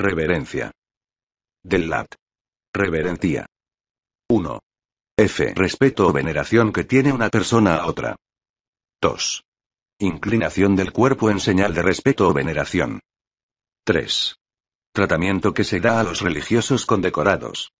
Reverencia. Del lat. Reverentía. 1. F. Respeto o veneración que tiene una persona a otra. 2. Inclinación del cuerpo en señal de respeto o veneración. 3. Tratamiento que se da a los religiosos condecorados.